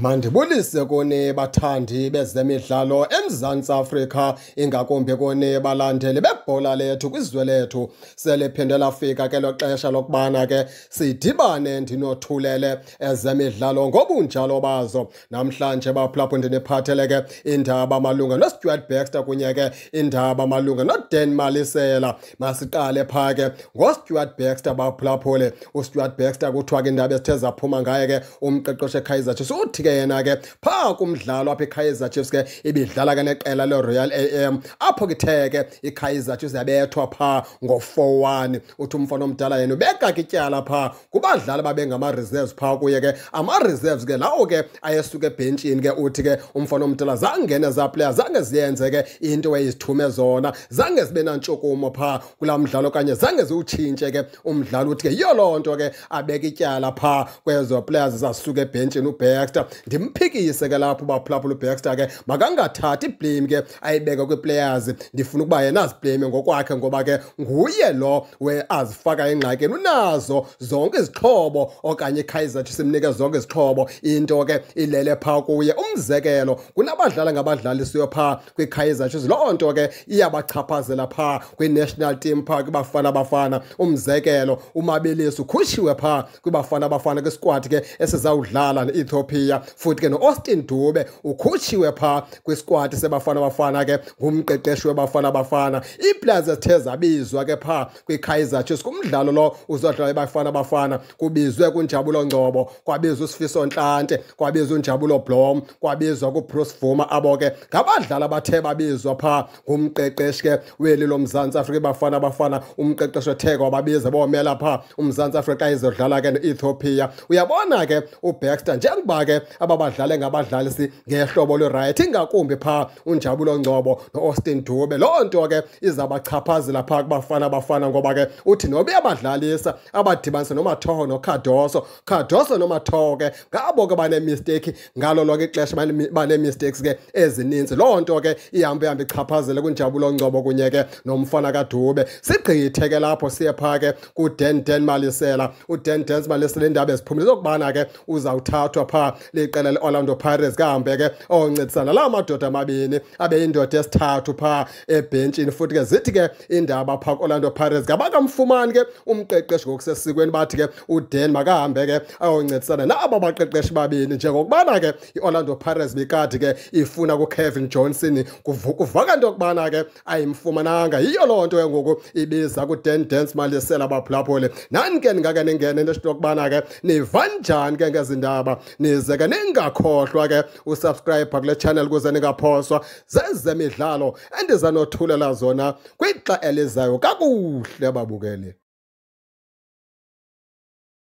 Mandibulise kone bathandi bezemidlalo eMzantsi Afrika ingakumbi kone balandeli bebhola lethu kwizwe lethu seliphinde lafika ke lo xesha lokubana ke sidibane ndinothulele ezemidlalo ngobunjalo bazo namhlanje baphulapho ndiniphathele ke indaba malunga noStuart Baxter kunye ke indaba malunga noDan Malisela masiqale phaa ke ngoStuart Baxter baphulaphule uStuart Baxter kuthiwa ke indaba ezithe zaphuma ngaye ke umqeqeshi eKaizer Chiefs uthi ukuthi ke yena ke pha kumdlalo apha eKaizer Chiefs ke ibidlala ke neqela leRoyal AM apho kithe ke iKaizer Chiefs yabethwa pha ngo4-1 uthi umfana omdala yena ubeka ityala pha kubadlali babengama reserves pha kuye ke ama reserves ke lawo ke ayesuka ebhentshini ke uthi ke umfana omdala zangena za players zange ziyenze ke into wayizithume zona zange zibe nantshukumo pha kulaa mdlalo kanye zange ziwutshintshe ke umdlali uthi ke yiyo loo nto ke abeka ityala pha kwezo players zasuka ebhentshini ubaxter ndimphikise ke lapho baphulaphula ubaxter ke makangathathi iblame ke ayibeka kwii-players ndifuna ukuba yena aziblame ngokwakhe ngoba ke nguye lo we azifaka engxakini unazo zonke izixhobo okanye ikaizer chiefs imnike zonke izixhobo into ke ilele phaa kuye umzekelo kunabadlali ngabadlalisiyo phaa kwikaizer chiefs loo nto ke iyabachaphazela phaa kwi-national team phaa kwibafana bafana umzekelo umabelisi ukhutshiwe phaa kwibafana bafana kwisquad ke esizawudlala ne-ethiopia futhi ke no-austin dube ukhutshiwe phaa kwisikwati sebafana bafana ke ngumqeqeshi webafana bafana iiplazi ezithe zabizwa ke phaa kwikaizer chiefs kumdlalo lo uzodlala ebafana bafana kubizwe kunjabulo ngcobo kwabizwa usifiso ntlante kwabizwa unjabulo blom kwabizwa kubruce vuma abo ke ngabadlali abathe babizwa phaa ngumqeqeshi ke weli lomzantsi afrika ebafana bafana umqeqeshi wetheko wababiza bomela phaa umzantsi afrika izodlala ke ne-ethiopia uyabona ke ubaxter njengoba ke ababadlale ngabadlalisi ngehlobo lwe-riot ingakumbi phaa unjabulo ngcobo no-austin dube loo nto ke izabachaphazela phaa kubafana bafana ngoba ke uthi noba iyabadlalisa abadibanise nomathoho nokhadoso khadoso nomathoho ke ngabo ke banemisteki ngalo lonke ixesha banee-mistakes ke ezininzi loo nto ke ihambe ihambe ichaphazele kunjabulo ngcobo kunye ke nomfana kadube sigqithe ke lapho siye phaa ke kudan dan malisela udan dan malisela iindaba eziphumile zokubana ke uzawuthathwa phaa iqela le-orlando pirates kahambe ke oncedisana lawo madoda amabini abe yindoda esithathu phaa ebhentshini futhi ke zithi ke indaba phaa ku-orlando pirates ngabakamfumani ke umqeqeshi ngokusesikweni bathi ke udan makahambe ke ayoncedisana nabo baqeqeshi babini njengokubana ke i-orlando pirates bikade ke ifuna kukevin johnson kuvaka into yokubana ke ayimfumananga yiyo loo nto ke ngoku ibiza kudan dance malisela baphulaphuli nani ke ningake ningene nento yokubana ke niva njani ke ngezi ndaba nize ke ningakhohlwa-ke usubscribe kule channel ukuze ningaphoswa zezemidlalo endizanothulela zona kwixa elizayo kakuhle babukeli